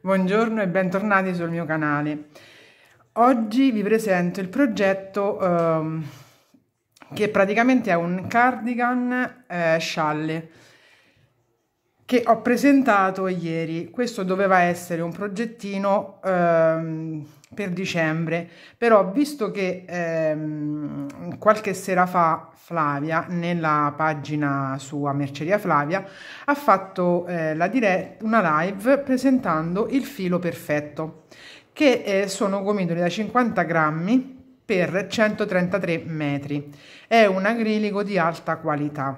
Buongiorno e bentornati sul mio canale. Oggi vi presento il progetto ehm, che praticamente è un cardigan eh, scialle che ho presentato ieri. Questo doveva essere un progettino ehm, per dicembre, però visto che ehm, qualche sera fa Flavia nella pagina sua Merceria Flavia ha fatto eh, la una live presentando il filo perfetto che eh, sono gomitoli da 50 grammi per 133 metri. È un acrilico di alta qualità,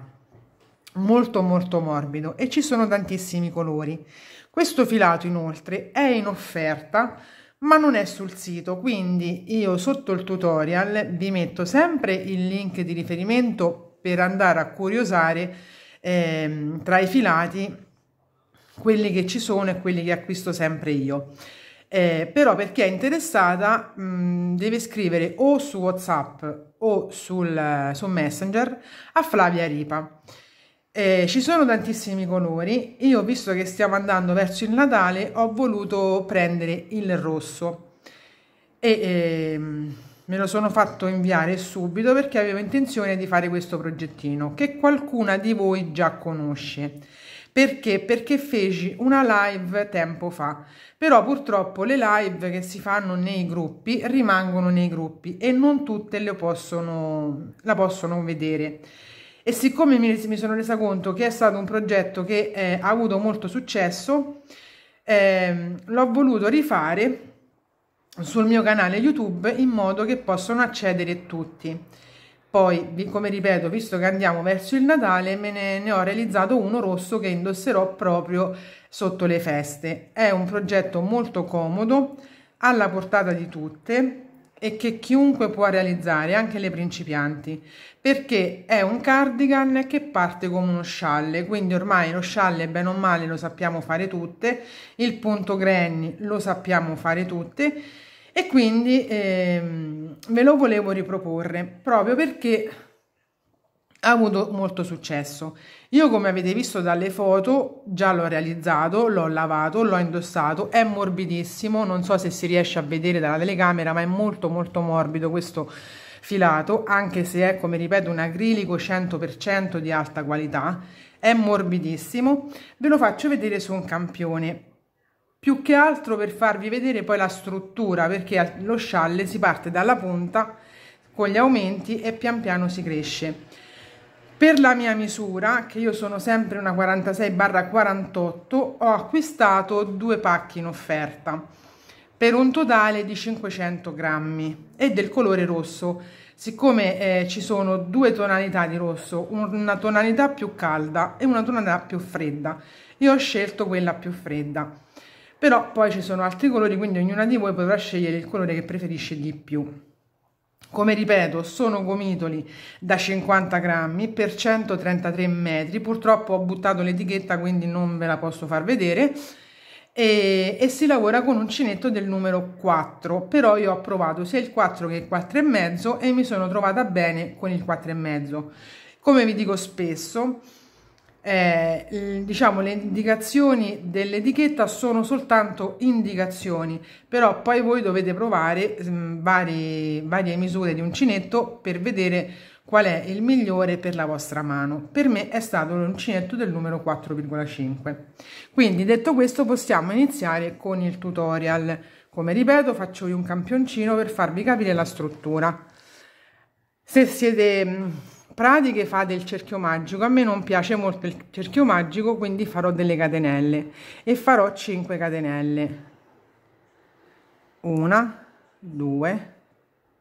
molto molto morbido e ci sono tantissimi colori. Questo filato inoltre è in offerta ma non è sul sito, quindi io sotto il tutorial vi metto sempre il link di riferimento per andare a curiosare eh, tra i filati quelli che ci sono e quelli che acquisto sempre io. Eh, però per chi è interessata mh, deve scrivere o su WhatsApp o sul, eh, su Messenger a Flavia Ripa. Eh, ci sono tantissimi colori, io visto che stiamo andando verso il Natale ho voluto prendere il rosso e ehm, me lo sono fatto inviare subito perché avevo intenzione di fare questo progettino che qualcuna di voi già conosce. Perché? Perché feci una live tempo fa, però purtroppo le live che si fanno nei gruppi rimangono nei gruppi e non tutte le possono, la possono vedere e siccome mi, mi sono resa conto che è stato un progetto che eh, ha avuto molto successo, eh, l'ho voluto rifare sul mio canale YouTube in modo che possano accedere tutti. Poi, come ripeto, visto che andiamo verso il Natale, me ne, ne, ho realizzato uno rosso che indosserò proprio sotto le feste. È un progetto molto comodo, alla portata di tutte, e che chiunque può realizzare, anche le principianti, perché è un cardigan che parte come uno scialle, quindi ormai lo scialle bene o male lo sappiamo fare tutte, il punto granny lo sappiamo fare tutte e quindi ehm, ve lo volevo riproporre proprio perché ha avuto molto successo. Io come avete visto dalle foto già l'ho realizzato, l'ho lavato, l'ho indossato, è morbidissimo, non so se si riesce a vedere dalla telecamera ma è molto molto morbido questo filato anche se è come ripeto un acrilico 100% di alta qualità, è morbidissimo, ve lo faccio vedere su un campione più che altro per farvi vedere poi la struttura perché lo scialle si parte dalla punta con gli aumenti e pian piano si cresce per la mia misura, che io sono sempre una 46 48, ho acquistato due pacchi in offerta per un totale di 500 grammi e del colore rosso. Siccome eh, ci sono due tonalità di rosso, una tonalità più calda e una tonalità più fredda, io ho scelto quella più fredda. Però poi ci sono altri colori, quindi ognuna di voi potrà scegliere il colore che preferisce di più. Come ripeto, sono gomitoli da 50 grammi per 133 metri. Purtroppo ho buttato l'etichetta, quindi non ve la posso far vedere. E, e, si lavora con uncinetto del numero 4 però io ho provato sia il 4 che il 4 e mezzo e mi sono trovata bene con il 4 e mezzo come vi dico spesso eh, diciamo le indicazioni dell'etichetta sono soltanto indicazioni però poi voi dovete provare mh, mm, varie, varie misure di uncinetto per vedere qual è il migliore per la vostra mano per me è stato l'uncinetto del numero 4,5 quindi detto questo possiamo iniziare con il tutorial come ripeto faccio io un campioncino per farvi capire la struttura se siete mm, pratiche fate il cerchio magico a me non piace molto il cerchio magico quindi farò delle catenelle e farò 5 catenelle 1 2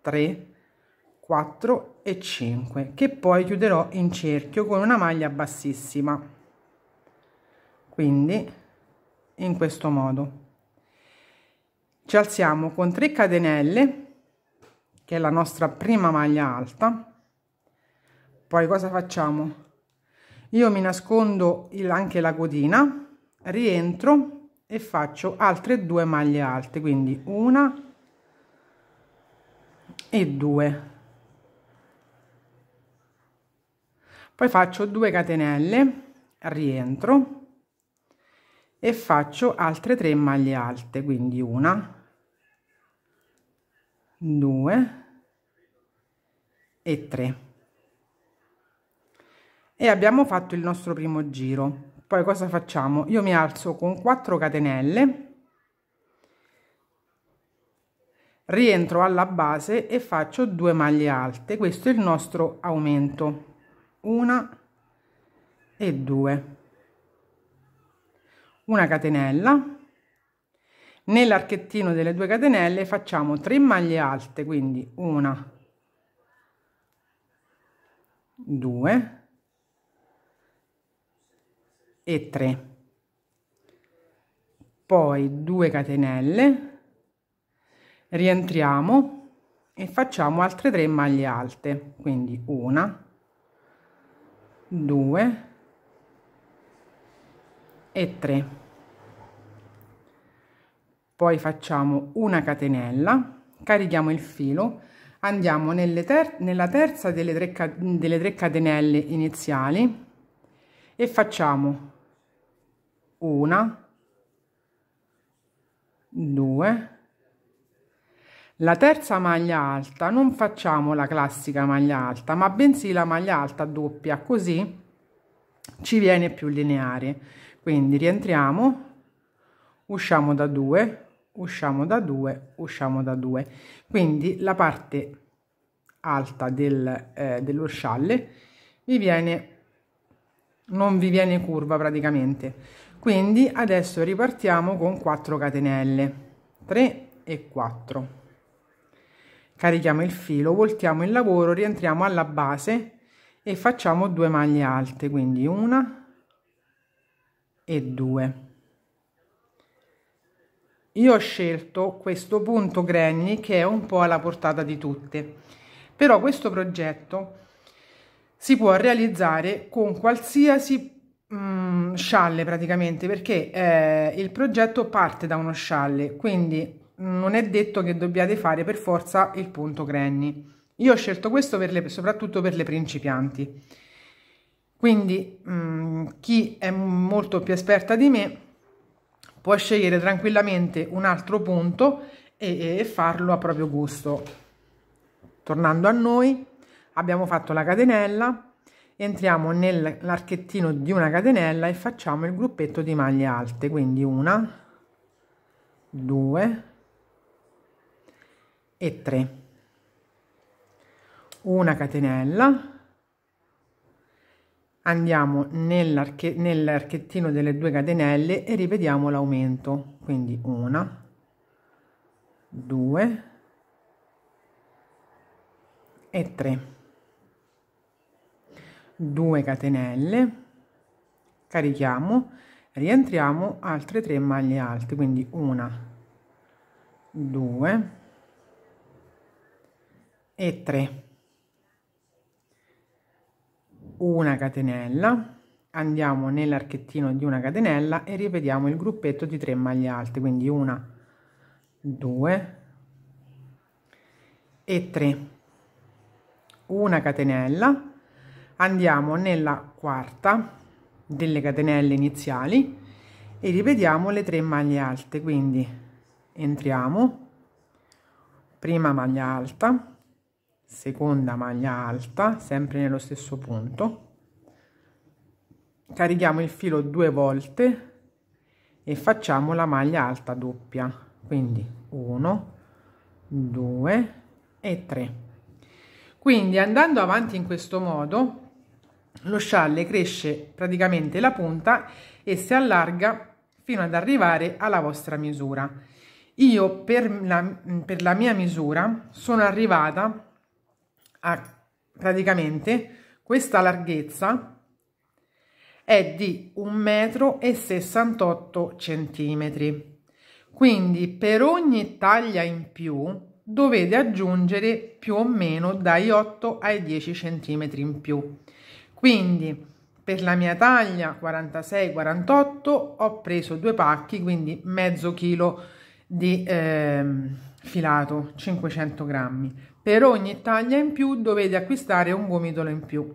3 4 e 5 che poi chiuderò in cerchio con una maglia bassissima quindi in questo modo ci alziamo con 3 catenelle che è la nostra prima maglia alta poi cosa facciamo? Io mi nascondo il, anche la codina, rientro e faccio altre due maglie alte, quindi una e due. Poi faccio due catenelle, rientro e faccio altre tre maglie alte, quindi una, due e tre e abbiamo fatto il nostro primo giro poi cosa facciamo io mi alzo con 4 catenelle rientro alla base e faccio due maglie alte questo è il nostro aumento una e due una catenella nell'archettino delle due catenelle facciamo 3 maglie alte quindi una 2 e 3 poi 2 catenelle rientriamo e facciamo altre 3 maglie alte quindi una 2 e 3 poi facciamo una catenella carichiamo il filo andiamo nelle ter nella terza delle 3 delle catenelle iniziali e facciamo una, due. La terza maglia alta non facciamo la classica maglia alta, ma bensì la maglia alta doppia, così ci viene più lineare. Quindi rientriamo, usciamo da due, usciamo da due, usciamo da due. Quindi la parte alta del, eh, dello scialle vi viene, non vi viene curva praticamente quindi adesso ripartiamo con 4 catenelle 3 e 4 carichiamo il filo voltiamo il lavoro rientriamo alla base e facciamo due maglie alte quindi una e due io ho scelto questo punto granny che è un po' alla portata di tutte però questo progetto si può realizzare con qualsiasi mm, scialle praticamente perché eh, il progetto parte da uno scialle quindi non è detto che dobbiate fare per forza il punto granny io ho scelto questo per le, soprattutto per le principianti quindi mm, chi è molto più esperta di me può scegliere tranquillamente un altro punto e, e farlo a proprio gusto tornando a noi abbiamo fatto la catenella entriamo nell'archettino di una catenella e facciamo il gruppetto di maglie alte quindi una due e tre una catenella andiamo nell'arche, nell'archettino delle due catenelle e rivediamo l'aumento quindi una due e tre 2 catenelle carichiamo rientriamo altre 3 maglie alte quindi una 2 e 3 una catenella andiamo nell'archettino di una catenella e ripetiamo il gruppetto di 3 maglie alte quindi una 2 e 3 una catenella andiamo nella quarta delle catenelle iniziali e ripetiamo le tre maglie alte quindi entriamo prima maglia alta seconda maglia alta sempre nello stesso punto carichiamo il filo due volte e facciamo la maglia alta doppia quindi 1 2 e 3 quindi andando avanti in questo modo lo scialle cresce praticamente la punta e si allarga fino ad arrivare alla vostra misura. Io per la, per la mia misura sono arrivata a praticamente questa larghezza è di 1,68 centimetri Quindi per ogni taglia in più dovete aggiungere più o meno dai 8 ai 10 centimetri in più quindi per la mia taglia 46-48 ho preso due pacchi quindi mezzo chilo di eh, filato 500 grammi per ogni taglia in più dovete acquistare un gomitolo in più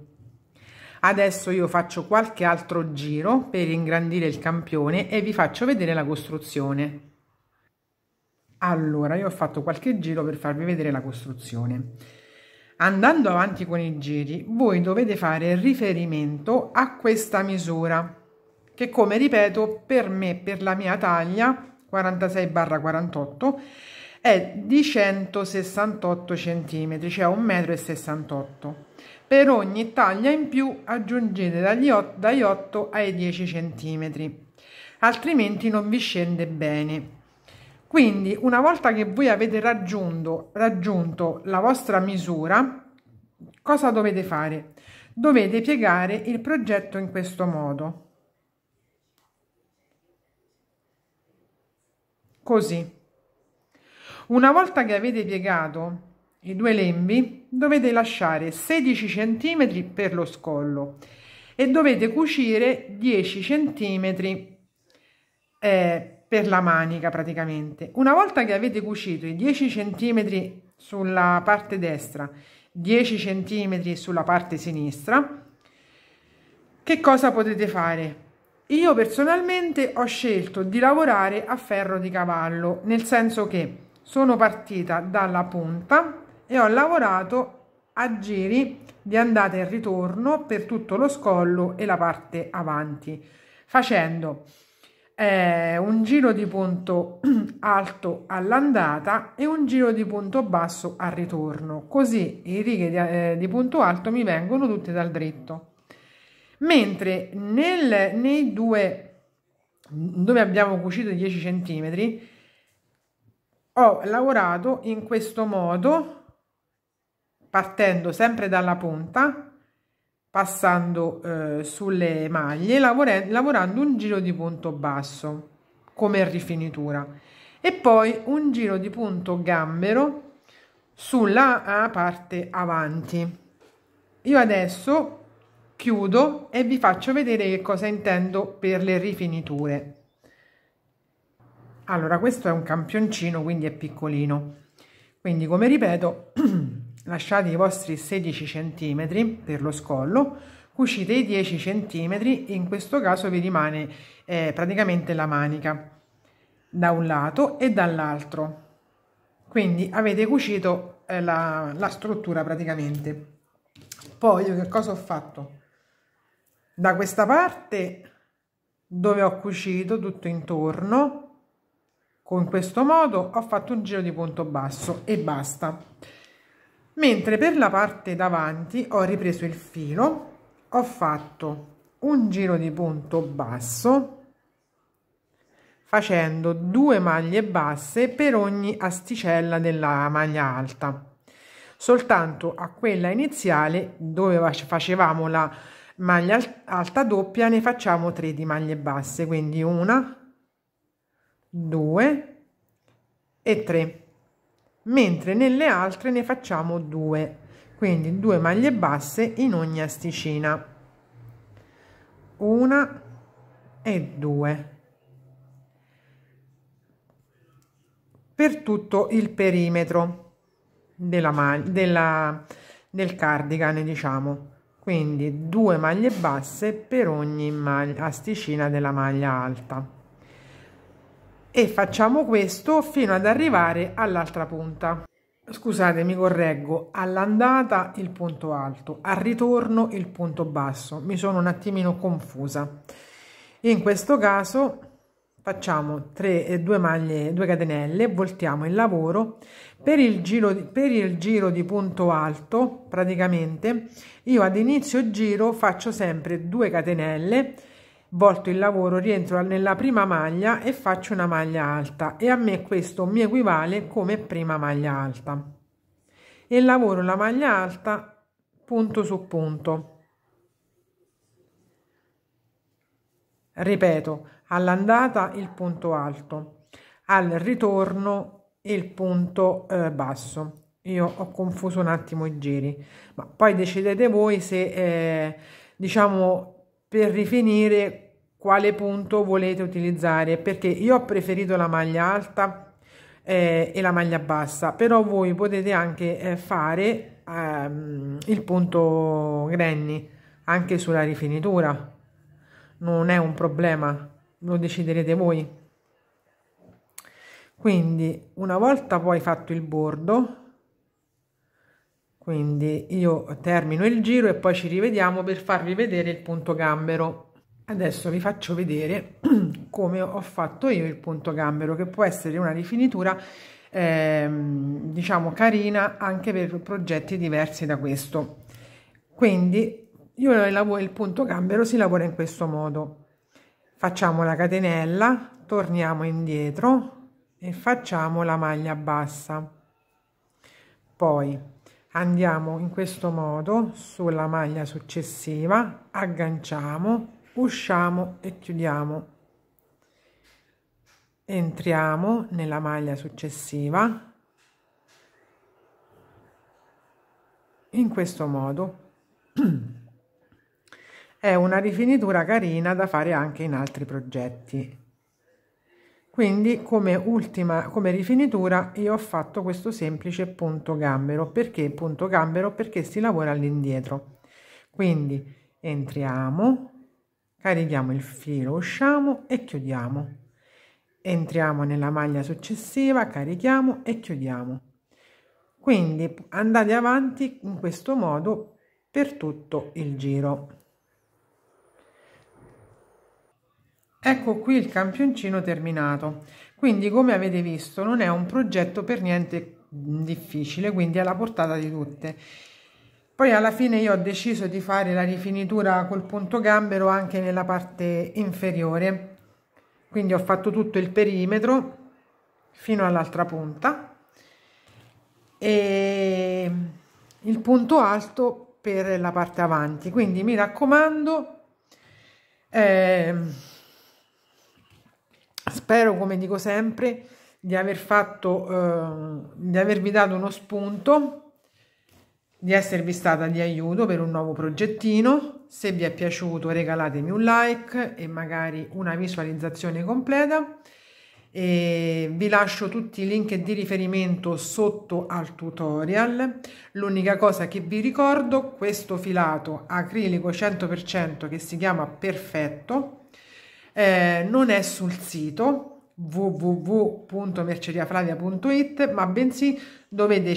adesso io faccio qualche altro giro per ingrandire il campione e vi faccio vedere la costruzione allora io ho fatto qualche giro per farvi vedere la costruzione Andando avanti con i giri, voi dovete fare riferimento a questa misura, che come ripeto per me, per la mia taglia 46-48, è di 168 cm, cioè 1,68 m. Per ogni taglia in più aggiungete dagli 8, dai 8 ai 10 cm, altrimenti non vi scende bene. Quindi una volta che voi avete raggiunto, raggiunto la vostra misura, cosa dovete fare? Dovete piegare il progetto in questo modo. Così. Una volta che avete piegato i due lembi, dovete lasciare 16 cm per lo scollo e dovete cucire 10 cm eh, per la manica praticamente. Una volta che avete cucito i 10 cm sulla parte destra, 10 cm sulla parte sinistra, che cosa potete fare? Io personalmente ho scelto di lavorare a ferro di cavallo, nel senso che sono partita dalla punta e ho lavorato a giri di andata e ritorno per tutto lo scollo e la parte avanti, facendo eh, un giro di punto alto all'andata e un giro di punto basso al ritorno. Così i righe di, eh, di, punto alto mi vengono tutte dal dritto. Mentre nel, nei due dove abbiamo cucito 10 cm ho lavorato in questo modo partendo sempre dalla punta passando eh, sulle maglie lavorando un giro di punto basso come rifinitura e poi un giro di punto gambero sulla eh, parte avanti io adesso chiudo e vi faccio vedere che cosa intendo per le rifiniture allora questo è un campioncino quindi è piccolino quindi come ripeto lasciate i vostri 16 cm per lo scollo, cucite i 10 cm, in questo caso vi rimane eh, praticamente la manica da un lato e dall'altro. Quindi avete cucito eh, la, la struttura praticamente. Poi io che cosa ho fatto? Da questa parte dove ho cucito tutto intorno, con questo modo ho fatto un giro di punto basso e basta mentre per la parte davanti ho ripreso il filo ho fatto un giro di punto basso facendo due maglie basse per ogni asticella della maglia alta soltanto a quella iniziale dove facevamo la maglia alta doppia ne facciamo 3 di maglie basse quindi una due e tre mentre nelle altre ne facciamo due quindi due maglie basse in ogni asticina una e due per tutto il perimetro della maglia della del cardigan diciamo quindi due maglie basse per ogni asticina della maglia alta e facciamo questo fino ad arrivare all'altra punta. Scusate, mi correggo, all'andata il punto alto, al ritorno il punto basso, mi sono un attimino confusa. In questo caso facciamo 3, e 2 maglie, 2 catenelle, voltiamo il lavoro, per il, giro, per il giro di punto alto praticamente io ad inizio giro faccio sempre 2 catenelle, volto il lavoro rientro nella prima maglia e faccio una maglia alta e a me questo mi equivale come prima maglia alta e lavoro la maglia alta punto su punto ripeto all'andata il punto alto al ritorno il punto eh, basso io ho confuso un attimo i giri ma poi decidete voi se eh, diciamo per rifinire quale punto volete utilizzare perché io ho preferito la maglia alta eh, e la maglia bassa però voi potete anche eh, fare ehm, il punto granny anche sulla rifinitura non è un problema lo deciderete voi quindi una volta poi fatto il bordo quindi io termino il giro e poi ci rivediamo per farvi vedere il punto gambero Adesso vi faccio vedere come ho fatto io il punto gambero, che può essere una rifinitura ehm, diciamo carina anche per progetti diversi da questo. Quindi io lavoro, il punto gambero si lavora in questo modo. Facciamo la catenella, torniamo indietro e facciamo la maglia bassa. Poi andiamo in questo modo sulla maglia successiva, agganciamo usciamo e chiudiamo entriamo nella maglia successiva in questo modo è una rifinitura carina da fare anche in altri progetti quindi come ultima come rifinitura io ho fatto questo semplice punto gambero perché punto gambero perché si lavora all'indietro quindi entriamo carichiamo il filo usciamo e chiudiamo entriamo nella maglia successiva carichiamo e chiudiamo quindi andate avanti in questo modo per tutto il giro ecco qui il campioncino terminato quindi come avete visto non è un progetto per niente difficile quindi alla portata di tutte poi alla fine io ho deciso di fare la rifinitura col punto gambero anche nella parte inferiore. Quindi ho fatto tutto il perimetro fino all'altra punta e il punto alto per la parte avanti. Quindi mi raccomando, eh, spero come dico sempre di aver fatto, eh, di avervi dato uno spunto di esservi stata di aiuto per un nuovo progettino. Se vi è piaciuto regalatemi un like e magari una visualizzazione completa. E vi lascio tutti i link di riferimento sotto al tutorial. L'unica cosa che vi ricordo, questo filato acrilico 100% che si chiama Perfetto, eh, non è sul sito, www.merceriaflavia.it, ma bensì dovete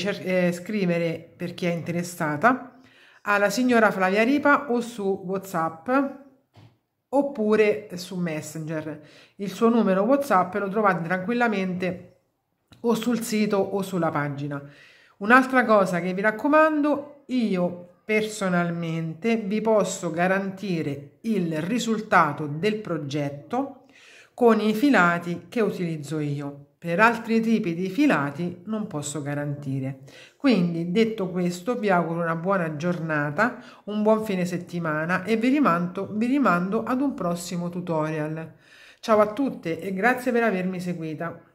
eh, scrivere per chi è interessata alla signora Flavia Ripa o su WhatsApp oppure su Messenger. Il suo numero WhatsApp lo trovate tranquillamente o sul sito o sulla pagina. Un'altra cosa che vi raccomando, io personalmente vi posso garantire il risultato del progetto con i filati che utilizzo io. Per altri tipi di filati non posso garantire. Quindi detto questo vi auguro una buona giornata, un buon fine settimana e vi rimando, vi rimando ad un prossimo tutorial. Ciao a tutte e grazie per avermi seguita.